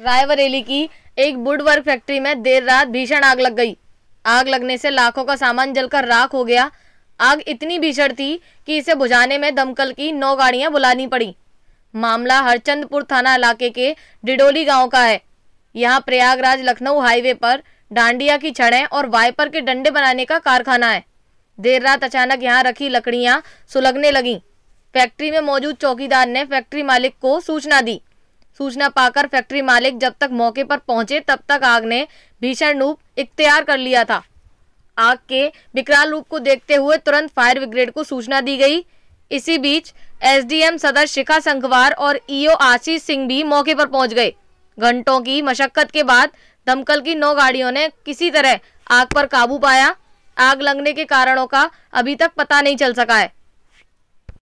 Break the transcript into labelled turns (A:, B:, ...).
A: रायबरेली की एक would work factory में देर रात भीषण आग लग गई आग लगने से लाखों का सामान जलकर राख हो गया आग इतनी भीषण थी कि इसे बुझाने में दमकल की नौ गाड़ियां बुलानी पड़ी मामला हरचंदपुर थाना इलाके के डिडोली गांव का है यहाँ प्रयागराज लखनऊ हाईवे पर डांडिया की छड़ें और वाइपर के डंडे बनाने का कारखाना है देर रात अचानक यहाँ रखी लकड़ियाँ सुलगने लगीं फैक्ट्री में मौजूद चौकीदार ने फैक्ट्री मालिक को सूचना दी सूचना पाकर फैक्ट्री मालिक जब तक मौके पर पहुंचे तब तक आग ने भीषण रूप इख्तियार कर लिया था आग के विकराल रूप को देखते हुए तुरंत फायर ब्रिगेड को सूचना दी गई इसी बीच एसडीएम सदर शिखा संघवार और ईओ आशीष सिंह भी मौके पर पहुंच गए घंटों की मशक्कत के बाद दमकल की नौ गाड़ियों ने किसी तरह आग पर काबू पाया आग लगने के कारणों का अभी तक पता नहीं चल सका है